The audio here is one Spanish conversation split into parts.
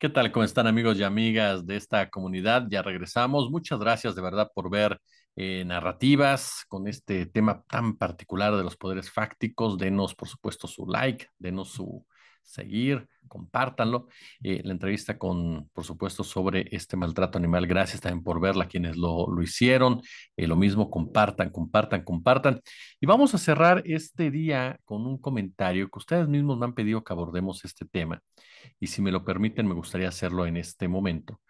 ¿Qué tal? ¿Cómo están amigos y amigas de esta comunidad? Ya regresamos. Muchas gracias de verdad por ver eh, narrativas con este tema tan particular de los poderes fácticos. Denos, por supuesto, su like, denos su seguir, compártanlo. Eh, la entrevista con, por supuesto, sobre este maltrato animal. Gracias también por verla, quienes lo, hicieron. Eh, lo mismo, compartan, compartan, compartan. Y vamos a cerrar este día con un comentario que ustedes mismos me han pedido que abordemos este tema. Y si me lo permiten, me gustaría hacerlo en este momento.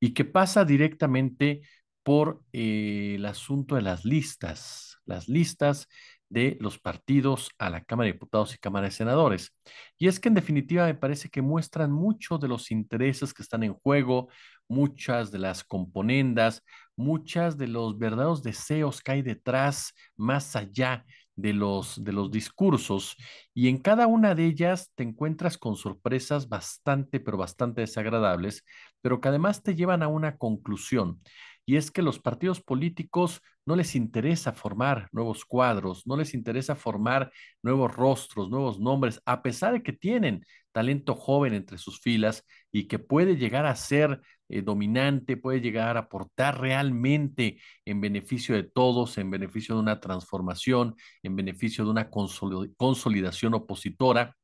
Y que pasa directamente por eh, el asunto de las listas, las listas de los partidos a la Cámara de Diputados y Cámara de Senadores. Y es que en definitiva me parece que muestran mucho de los intereses que están en juego, muchas de las componendas, muchas de los verdaderos deseos que hay detrás, más allá de los, de los discursos. Y en cada una de ellas te encuentras con sorpresas bastante, pero bastante desagradables, pero que además te llevan a una conclusión y es que los partidos políticos no les interesa formar nuevos cuadros, no les interesa formar nuevos rostros, nuevos nombres, a pesar de que tienen talento joven entre sus filas y que puede llegar a ser eh, dominante, puede llegar a aportar realmente en beneficio de todos, en beneficio de una transformación, en beneficio de una consolidación opositora.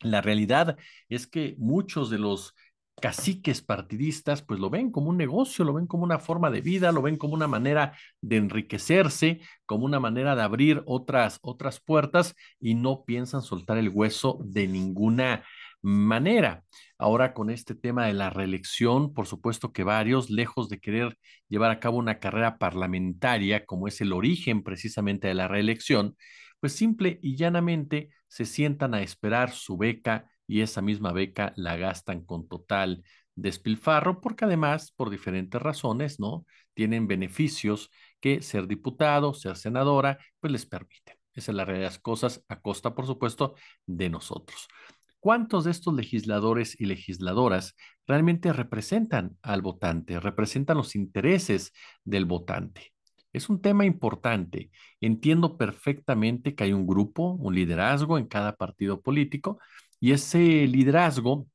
La realidad es que muchos de los caciques partidistas, pues lo ven como un negocio, lo ven como una forma de vida, lo ven como una manera de enriquecerse, como una manera de abrir otras, otras puertas y no piensan soltar el hueso de ninguna manera. Ahora con este tema de la reelección, por supuesto que varios, lejos de querer llevar a cabo una carrera parlamentaria, como es el origen precisamente de la reelección, pues simple y llanamente se sientan a esperar su beca y esa misma beca la gastan con total despilfarro, porque además, por diferentes razones, ¿no? Tienen beneficios que ser diputado, ser senadora, pues les permiten. Esa es la realidad de las cosas, a costa, por supuesto, de nosotros. ¿Cuántos de estos legisladores y legisladoras realmente representan al votante, representan los intereses del votante? Es un tema importante. Entiendo perfectamente que hay un grupo, un liderazgo en cada partido político y ese liderazgo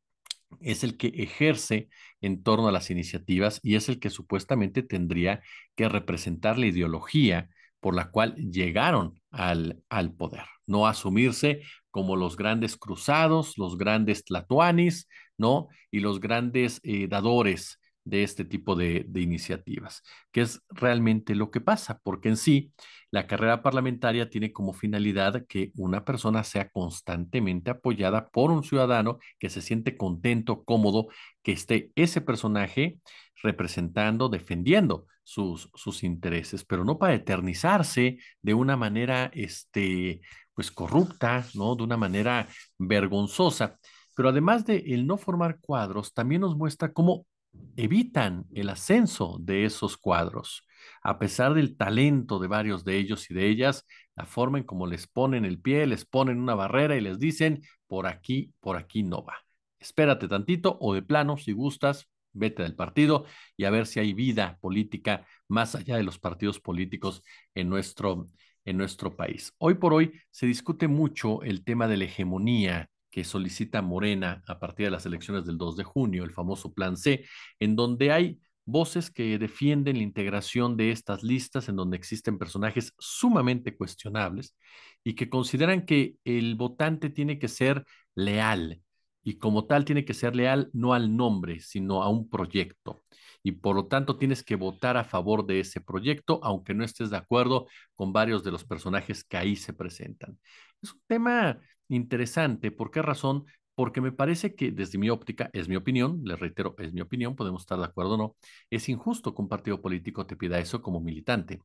es el que ejerce en torno a las iniciativas y es el que supuestamente tendría que representar la ideología por la cual llegaron al, poder, no asumirse como los grandes cruzados, los grandes tlatuanis, ¿no? Y los grandes eh, dadores de este tipo de, iniciativas, que es realmente lo que pasa, porque en sí la carrera parlamentaria tiene como finalidad que una persona sea constantemente apoyada por un ciudadano que se siente contento, cómodo, que esté ese personaje representando, defendiendo sus, intereses, pero no para eternizarse de una manera, este, pues corrupta, ¿no? De una manera vergonzosa. Pero además de el no formar cuadros, también nos muestra cómo evitan el ascenso de esos cuadros a pesar del talento de varios de ellos y de ellas, la forma en cómo les ponen el pie, les ponen una barrera y les dicen, por aquí, por aquí no va. Espérate tantito o de plano, si gustas, vete del partido y a ver si hay vida política más allá de los partidos políticos en nuestro, en nuestro país. Hoy por hoy se discute mucho el tema de la hegemonía que solicita Morena a partir de las elecciones del 2 de junio, el famoso Plan C, en donde hay voces que defienden la integración de estas listas en donde existen personajes sumamente cuestionables y que consideran que el votante tiene que ser leal y como tal tiene que ser leal no al nombre, sino a un proyecto. Y por lo tanto tienes que votar a favor de ese proyecto, aunque no estés de acuerdo con varios de los personajes que ahí se presentan. Es un tema interesante. ¿Por qué razón? porque me parece que desde mi óptica, es mi opinión, les reitero, es mi opinión, podemos estar de acuerdo o no, es injusto que un partido político te pida eso como militante,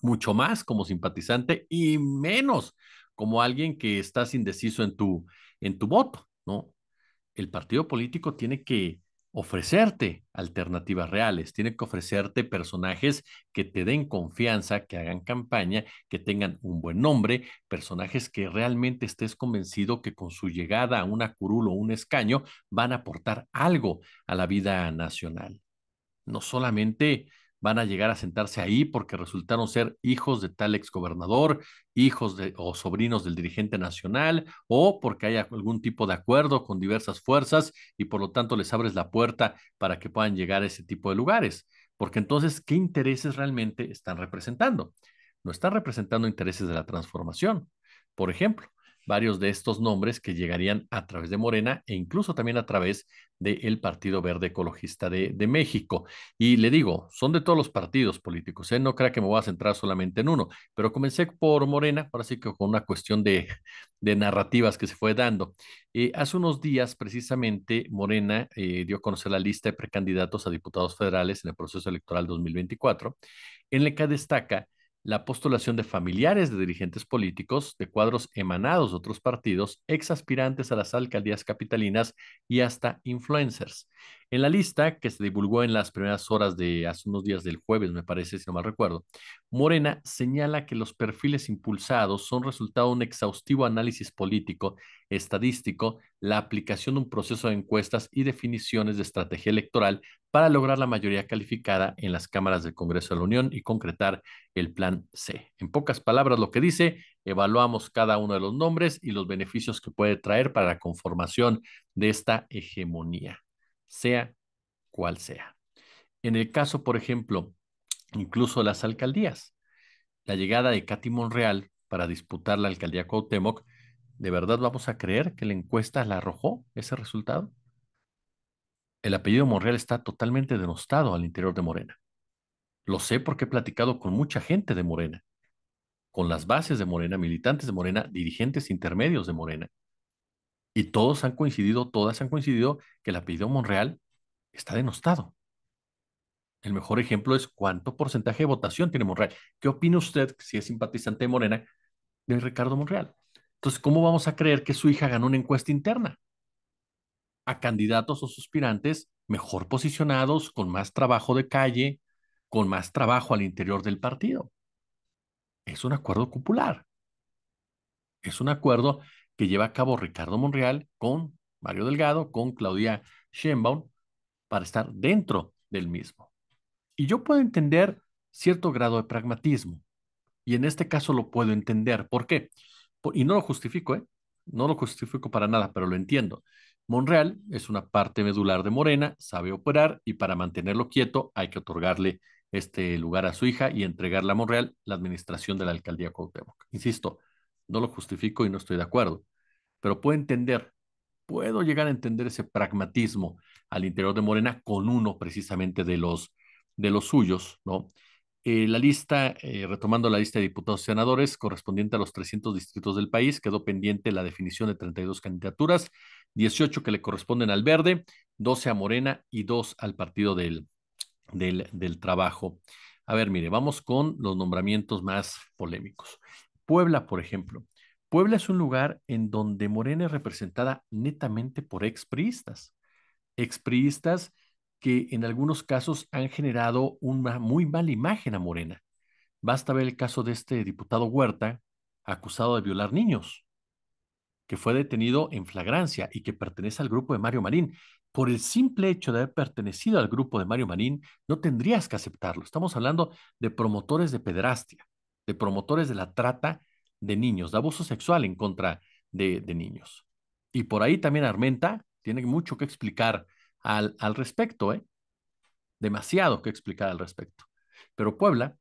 mucho más como simpatizante y menos como alguien que estás indeciso en tu, en tu voto, ¿no? El partido político tiene que ofrecerte alternativas reales, tiene que ofrecerte personajes que te den confianza, que hagan campaña, que tengan un buen nombre, personajes que realmente estés convencido que con su llegada a una curul o un escaño van a aportar algo a la vida nacional. No solamente van a llegar a sentarse ahí porque resultaron ser hijos de tal exgobernador, hijos o sobrinos del dirigente nacional, o porque hay algún tipo de acuerdo con diversas fuerzas y por lo tanto les abres la puerta para que puedan llegar a ese tipo de lugares. Porque entonces, ¿qué intereses realmente están representando? No están representando intereses de la transformación, por ejemplo varios de estos nombres que llegarían a través de Morena e incluso también a través del Partido Verde Ecologista de, México. Y le digo, son de todos los partidos políticos, ¿eh? no creo que me voy a centrar solamente en uno, pero comencé por Morena, ahora sí que con una cuestión de, narrativas que se fue dando. Eh, hace unos días, precisamente, Morena eh, dio a conocer la lista de precandidatos a diputados federales en el proceso electoral 2024, en la que destaca la postulación de familiares de dirigentes políticos de cuadros emanados de otros partidos, ex aspirantes a las alcaldías capitalinas y hasta influencers. En la lista que se divulgó en las primeras horas de hace unos días del jueves, me parece, si no mal recuerdo, Morena señala que los perfiles impulsados son resultado de un exhaustivo análisis político, estadístico, la aplicación de un proceso de encuestas y definiciones de estrategia electoral para lograr la mayoría calificada en las cámaras del Congreso de la Unión y concretar el plan C. En pocas palabras, lo que dice, evaluamos cada uno de los nombres y los beneficios que puede traer para la conformación de esta hegemonía sea cual sea. En el caso, por ejemplo, incluso las alcaldías, la llegada de Katy Monreal para disputar la alcaldía Cuauhtémoc, ¿de verdad vamos a creer que la encuesta la arrojó ese resultado? El apellido Monreal está totalmente denostado al interior de Morena. Lo sé porque he platicado con mucha gente de Morena, con las bases de Morena, militantes de Morena, dirigentes intermedios de Morena, y todos han coincidido, todas han coincidido que el apellido Monreal está denostado. El mejor ejemplo es cuánto porcentaje de votación tiene Monreal. ¿Qué opina usted, si es simpatizante de Morena, de Ricardo Monreal? Entonces, ¿cómo vamos a creer que su hija ganó una encuesta interna? A candidatos o suspirantes mejor posicionados, con más trabajo de calle, con más trabajo al interior del partido. Es un acuerdo popular. Es un acuerdo que lleva a cabo Ricardo Monreal con Mario Delgado, con Claudia Sheinbaum, para estar dentro del mismo. Y yo puedo entender cierto grado de pragmatismo. Y en este caso lo puedo entender. ¿Por qué? y no lo justifico, ¿eh? No lo justifico para nada, pero lo entiendo. Monreal es una parte medular de Morena, sabe operar y para mantenerlo quieto hay que otorgarle este lugar a su hija y entregarle a Monreal la administración de la alcaldía Cuauhtémoc. Insisto, no lo justifico y no estoy de acuerdo, pero puedo entender, puedo llegar a entender ese pragmatismo al interior de Morena con uno precisamente de los, de los suyos, ¿no? Eh, la lista, eh, retomando la lista de diputados y senadores correspondiente a los 300 distritos del país, quedó pendiente la definición de 32 candidaturas, 18 que le corresponden al Verde, 12 a Morena y 2 al Partido del, del, del Trabajo. A ver, mire, vamos con los nombramientos más polémicos. Puebla, por ejemplo. Puebla es un lugar en donde Morena es representada netamente por expriistas. Expriistas que en algunos casos han generado una muy mala imagen a Morena. Basta ver el caso de este diputado Huerta, acusado de violar niños, que fue detenido en flagrancia y que pertenece al grupo de Mario Marín. Por el simple hecho de haber pertenecido al grupo de Mario Marín, no tendrías que aceptarlo. Estamos hablando de promotores de pederastia de promotores de la trata de niños, de abuso sexual en contra de, de niños. Y por ahí también Armenta tiene mucho que explicar al, al respecto, ¿eh? demasiado que explicar al respecto. Pero Puebla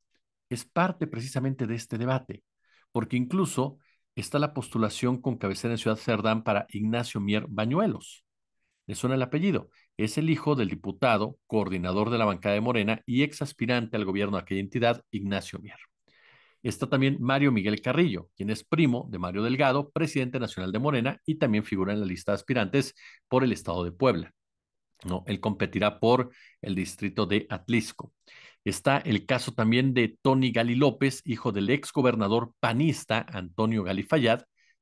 es parte precisamente de este debate, porque incluso está la postulación con cabecera en Ciudad Cerdán para Ignacio Mier Bañuelos. Le suena el apellido. Es el hijo del diputado, coordinador de la bancada de Morena y ex aspirante al gobierno de aquella entidad, Ignacio Mier. Está también Mario Miguel Carrillo, quien es primo de Mario Delgado, presidente nacional de Morena y también figura en la lista de aspirantes por el estado de Puebla. No, él competirá por el distrito de Atlisco. Está el caso también de Tony Gali López, hijo del ex gobernador panista Antonio Gali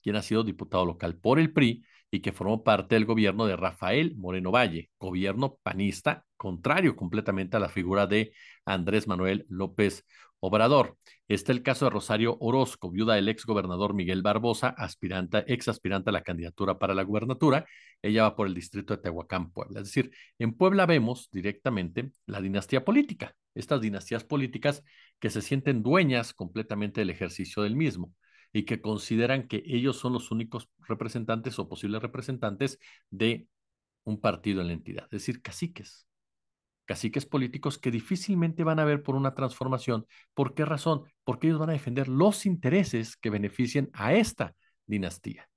quien ha sido diputado local por el PRI y que formó parte del gobierno de Rafael Moreno Valle, gobierno panista, contrario completamente a la figura de Andrés Manuel López Obrador. Está el caso de Rosario Orozco, viuda del ex gobernador Miguel Barbosa, aspirante, ex aspirante a la candidatura para la gubernatura. Ella va por el distrito de Tehuacán, Puebla. Es decir, en Puebla vemos directamente la dinastía política, estas dinastías políticas que se sienten dueñas completamente del ejercicio del mismo y que consideran que ellos son los únicos representantes o posibles representantes de un partido en la entidad, es decir, caciques, caciques políticos que difícilmente van a ver por una transformación. ¿Por qué razón? Porque ellos van a defender los intereses que beneficien a esta dinastía.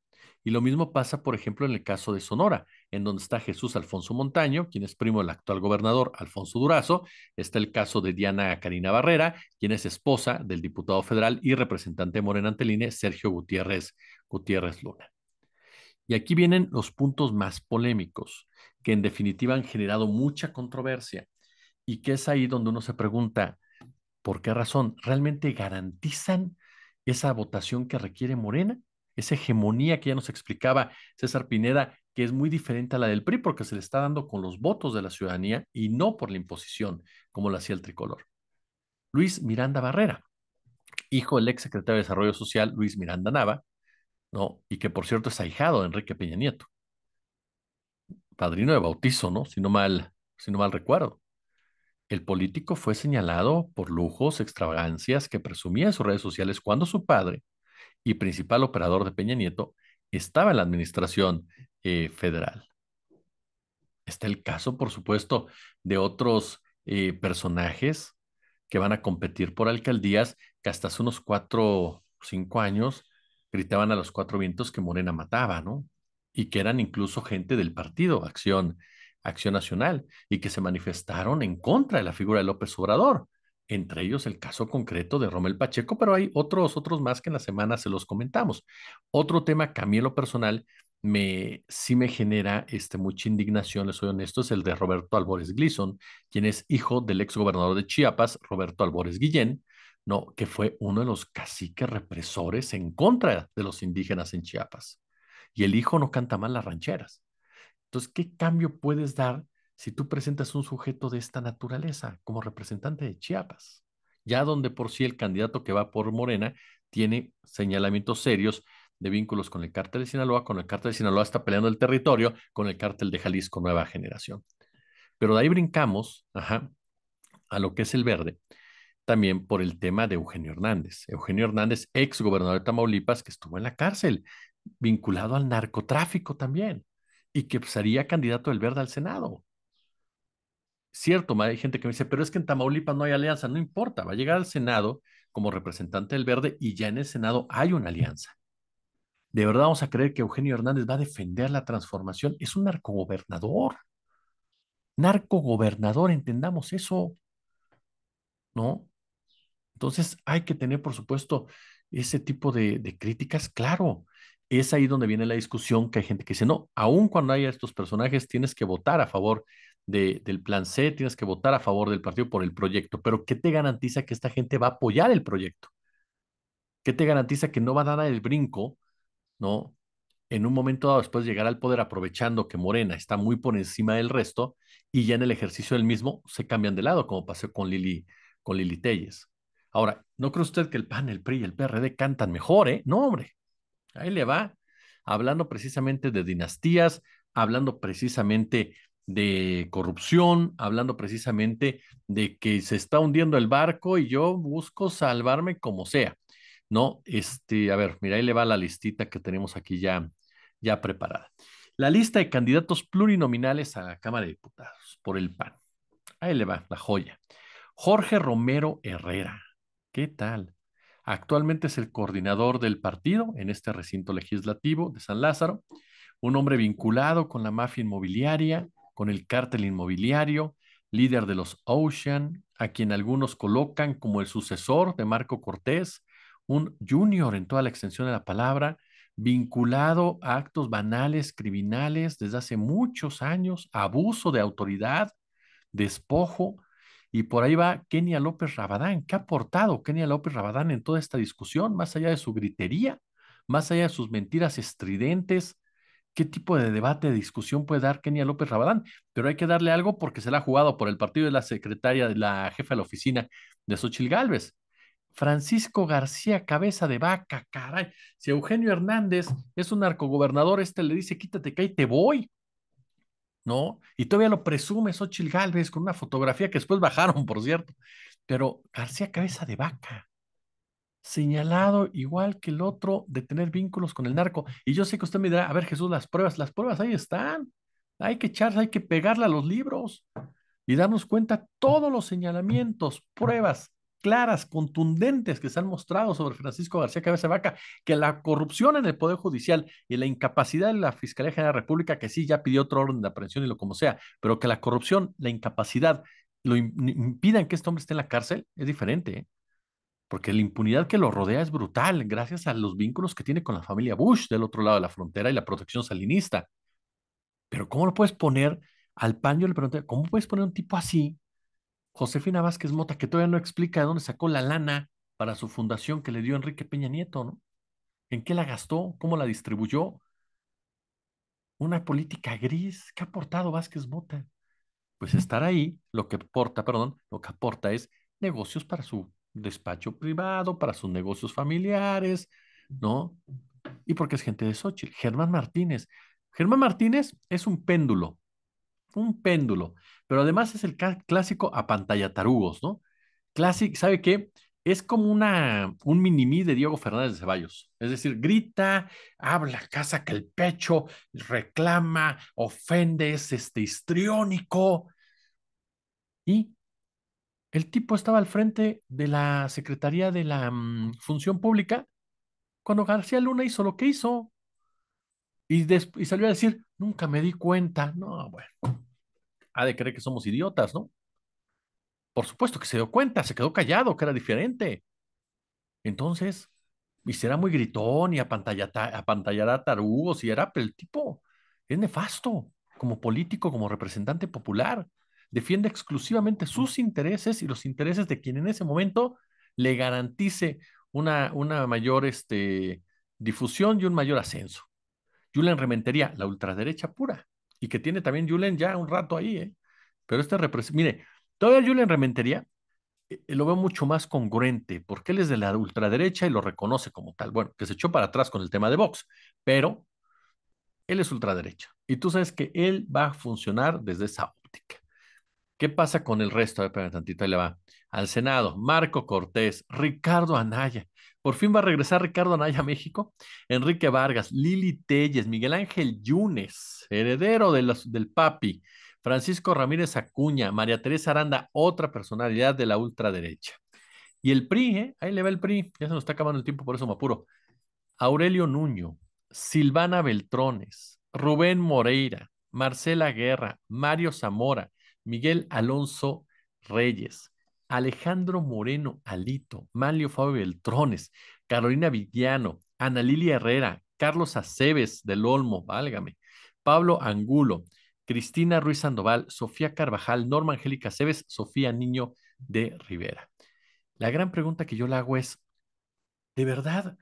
Y lo mismo pasa, por ejemplo, en el caso de Sonora, en donde está Jesús Alfonso Montaño, quien es primo del actual gobernador Alfonso Durazo. Está el caso de Diana Karina Barrera, quien es esposa del diputado federal y representante de Morena Anteline, Sergio Gutiérrez, Gutiérrez Luna. Y aquí vienen los puntos más polémicos que en definitiva han generado mucha controversia y que es ahí donde uno se pregunta, ¿por qué razón? ¿Realmente garantizan esa votación que requiere Morena? Esa hegemonía que ya nos explicaba César Pineda, que es muy diferente a la del PRI porque se le está dando con los votos de la ciudadanía y no por la imposición, como lo hacía el tricolor. Luis Miranda Barrera, hijo del ex secretario de Desarrollo Social Luis Miranda Nava, ¿no? y que por cierto es ahijado de Enrique Peña Nieto padrino de bautizo, ¿no? Si no mal, mal recuerdo. El político fue señalado por lujos, extravagancias que presumía en sus redes sociales cuando su padre y principal operador de Peña Nieto estaba en la administración eh, federal. Está el caso, por supuesto, de otros eh, personajes que van a competir por alcaldías que hasta hace unos cuatro o cinco años gritaban a los cuatro vientos que Morena mataba, ¿no? y que eran incluso gente del partido, Acción, Acción Nacional, y que se manifestaron en contra de la figura de López Obrador, entre ellos el caso concreto de Romel Pacheco, pero hay otros, otros más que en la semana se los comentamos. Otro tema que a mí en lo personal me, sí me genera este, mucha indignación, les soy honesto, es el de Roberto Álvarez Glisson, quien es hijo del ex gobernador de Chiapas, Roberto Álvarez Guillén, no, que fue uno de los caciques represores en contra de los indígenas en Chiapas y el hijo no canta mal las rancheras. Entonces, ¿qué cambio puedes dar si tú presentas un sujeto de esta naturaleza como representante de Chiapas? Ya donde por sí el candidato que va por Morena tiene señalamientos serios de vínculos con el cártel de Sinaloa, con el cártel de Sinaloa está peleando el territorio, con el cártel de Jalisco Nueva Generación. Pero de ahí brincamos ajá, a lo que es el verde, también por el tema de Eugenio Hernández. Eugenio Hernández, ex gobernador de Tamaulipas, que estuvo en la cárcel vinculado al narcotráfico también y que pues, sería candidato del verde al Senado. Cierto, hay gente que me dice, pero es que en Tamaulipas no hay alianza, no importa, va a llegar al Senado como representante del verde y ya en el Senado hay una alianza. ¿De verdad vamos a creer que Eugenio Hernández va a defender la transformación? Es un narcogobernador. Narcogobernador, entendamos eso. ¿No? Entonces hay que tener, por supuesto, ese tipo de críticas, claro, y es ahí donde viene la discusión que hay gente que dice, no, aun cuando haya estos personajes, tienes que votar a favor de, del plan C, tienes que votar a favor del partido por el proyecto, pero ¿qué te garantiza que esta gente va a apoyar el proyecto? ¿Qué te garantiza que no va a dar el brinco, ¿no? En un momento dado, después llegar al poder aprovechando que Morena está muy por encima del resto y ya en el ejercicio del mismo se cambian de lado, como pasó con Lili, con Lili Telles. Ahora, ¿no cree usted que el PAN, el PRI y el PRD cantan mejor, eh? No, hombre. Ahí le va, hablando precisamente de dinastías, hablando precisamente de corrupción, hablando precisamente de que se está hundiendo el barco y yo busco salvarme como sea. No, este, a ver, mira, ahí le va la listita que tenemos aquí ya, ya preparada. La lista de candidatos plurinominales a la Cámara de Diputados por el PAN. Ahí le va la joya. Jorge Romero Herrera. ¿Qué tal? Actualmente es el coordinador del partido en este recinto legislativo de San Lázaro, un hombre vinculado con la mafia inmobiliaria, con el cártel inmobiliario, líder de los Ocean, a quien algunos colocan como el sucesor de Marco Cortés, un junior en toda la extensión de la palabra, vinculado a actos banales, criminales desde hace muchos años, abuso de autoridad, despojo, y por ahí va Kenia López Rabadán. ¿Qué ha aportado Kenia López Rabadán en toda esta discusión, más allá de su gritería, más allá de sus mentiras estridentes? ¿Qué tipo de debate, de discusión puede dar Kenia López Rabadán? Pero hay que darle algo porque se la ha jugado por el partido de la secretaria, de la jefa de la oficina de Xochil Gálvez. Francisco García, cabeza de vaca, caray. Si Eugenio Hernández es un narcogobernador, este le dice, quítate que ahí te voy. ¿no? Y todavía lo presume Xochitl Galvez con una fotografía que después bajaron, por cierto. Pero García Cabeza de Vaca, señalado igual que el otro de tener vínculos con el narco. Y yo sé que usted me dirá, a ver Jesús, las pruebas, las pruebas ahí están. Hay que echarse, hay que pegarle a los libros y darnos cuenta todos los señalamientos, pruebas, claras, contundentes que se han mostrado sobre Francisco García Cabeza Vaca, que la corrupción en el Poder Judicial y la incapacidad de la Fiscalía General de la República, que sí ya pidió otro orden de aprehensión y lo como sea, pero que la corrupción, la incapacidad, lo impidan que este hombre esté en la cárcel, es diferente, ¿eh? porque la impunidad que lo rodea es brutal, gracias a los vínculos que tiene con la familia Bush del otro lado de la frontera y la protección salinista. Pero ¿cómo lo puedes poner al pan? Yo le pregunté, ¿cómo puedes poner un tipo así Josefina Vázquez Mota, que todavía no explica de dónde sacó la lana para su fundación que le dio Enrique Peña Nieto, ¿no? ¿En qué la gastó? ¿Cómo la distribuyó? Una política gris. ¿Qué ha aportado Vázquez Mota? Pues estar ahí, lo que aporta, perdón, lo que aporta es negocios para su despacho privado, para sus negocios familiares, ¿no? Y porque es gente de Xochitl. Germán Martínez. Germán Martínez es un péndulo un péndulo, pero además es el clásico a pantalla tarugos, ¿no? Clásico, ¿sabe qué? Es como una, un mini de Diego Fernández de Ceballos. Es decir, grita, habla, caza que el pecho, reclama, ofende, es este histriónico. Y el tipo estaba al frente de la Secretaría de la mm, Función Pública cuando García Luna hizo lo que hizo. Y, salió a decir, nunca me di cuenta. No, bueno, ha de creer que somos idiotas, ¿no? Por supuesto que se dio cuenta, se quedó callado, que era diferente. Entonces, y será muy gritón y apantallará tarugos y era, pero el tipo es nefasto como político, como representante popular. Defiende exclusivamente sus intereses y los intereses de quien en ese momento le garantice una, una mayor este, difusión y un mayor ascenso. Julen Rementería, la ultraderecha pura, y que tiene también Julen ya un rato ahí, ¿eh? Pero este mire, todavía Julen Rementería eh, eh, lo veo mucho más congruente, porque él es de la ultraderecha y lo reconoce como tal. Bueno, que se echó para atrás con el tema de Vox, pero él es ultraderecha. Y tú sabes que él va a funcionar desde esa óptica. ¿Qué pasa con el resto? A ver, tantito, ahí le va. Al Senado, Marco Cortés, Ricardo Anaya. Por fin va a regresar Ricardo Anaya a México, Enrique Vargas, Lili Telles, Miguel Ángel Yunes, heredero del papi, Francisco Ramírez Acuña, María Teresa Aranda, otra personalidad de la ultraderecha. Y el PRI, ¿eh? ahí le va el PRI, ya se nos está acabando el tiempo, por eso me apuro. Aurelio Nuño, Silvana Beltrones, Rubén Moreira, Marcela Guerra, Mario Zamora, Miguel Alonso Reyes, Alejandro Moreno Alito, Manlio Fabio Beltrones, Carolina Villano, Ana Lilia Herrera, Carlos Aceves del Olmo, válgame, Pablo Angulo, Cristina Ruiz Sandoval, Sofía Carvajal, Norma Angélica Aceves, Sofía Niño de Rivera. La gran pregunta que yo le hago es, ¿de verdad?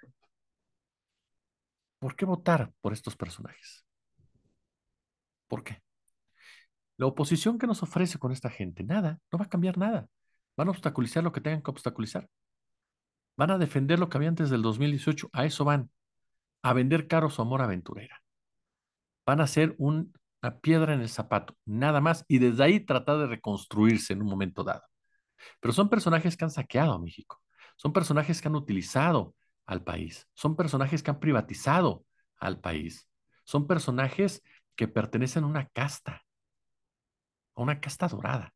¿Por qué votar por estos personajes? ¿Por qué? La oposición que nos ofrece con esta gente, nada, no va a cambiar nada. Van a obstaculizar lo que tengan que obstaculizar. Van a defender lo que había antes del 2018. A eso van. A vender caro su amor aventurera. Van a ser una piedra en el zapato, nada más. Y desde ahí tratar de reconstruirse en un momento dado. Pero son personajes que han saqueado a México. Son personajes que han utilizado al país. Son personajes que han privatizado al país. Son personajes que pertenecen a una casta, a una casta dorada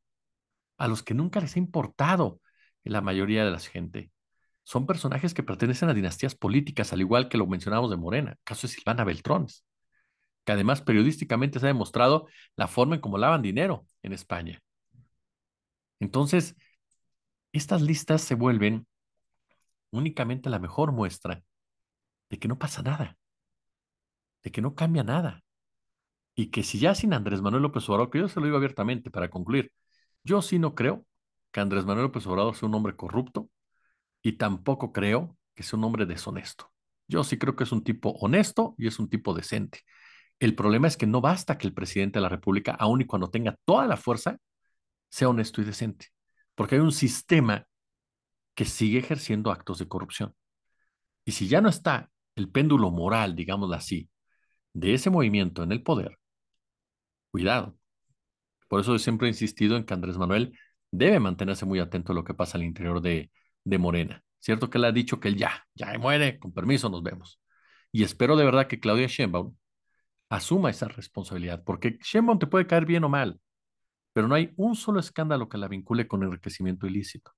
a los que nunca les ha importado la mayoría de la gente. Son personajes que pertenecen a dinastías políticas, al igual que lo mencionamos de Morena, caso de Silvana Beltrones, que además periodísticamente se ha demostrado la forma en cómo lavan dinero en España. Entonces, estas listas se vuelven únicamente la mejor muestra de que no pasa nada, de que no cambia nada, y que si ya sin Andrés Manuel López Obrador, que yo se lo digo abiertamente para concluir, yo sí no creo que Andrés Manuel López Obrador sea un hombre corrupto y tampoco creo que sea un hombre deshonesto. Yo sí creo que es un tipo honesto y es un tipo decente. El problema es que no basta que el presidente de la República, aun y cuando tenga toda la fuerza, sea honesto y decente, porque hay un sistema que sigue ejerciendo actos de corrupción. Y si ya no está el péndulo moral, digámoslo así, de ese movimiento en el poder, cuidado, por eso siempre he insistido en que Andrés Manuel debe mantenerse muy atento a lo que pasa al interior de, Morena. Cierto que le ha dicho que él ya, ya muere, con permiso, nos vemos. Y espero de verdad que Claudia Sheinbaum asuma esa responsabilidad, porque Sheinbaum te puede caer bien o mal, pero no hay un solo escándalo que la vincule con enriquecimiento ilícito.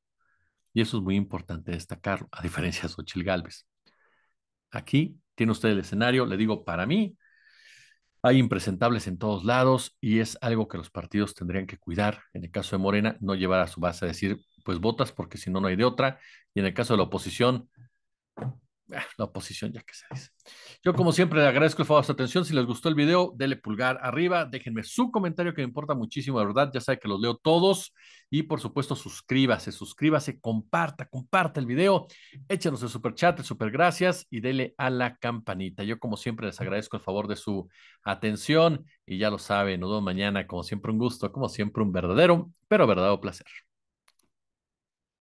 Y eso es muy importante destacarlo, a diferencia de Xochitl Galvez. Aquí tiene usted el escenario, le digo, para mí, hay impresentables en todos lados y es algo que los partidos tendrían que cuidar. En el caso de Morena, no llevar a su base a decir, pues votas porque si no, no hay de otra. Y en el caso de la oposición, Ah, la oposición, ya que se dice. Yo, como siempre, les agradezco el favor de su atención. Si les gustó el video, denle pulgar arriba, déjenme su comentario que me importa muchísimo, de verdad. Ya saben que los leo todos. Y por supuesto, suscríbase, suscríbase, comparta, comparta el video, échenos el super chat, el super gracias y dele a la campanita. Yo, como siempre, les agradezco el favor de su atención y ya lo saben, nos vemos mañana. Como siempre, un gusto, como siempre, un verdadero, pero verdadero placer.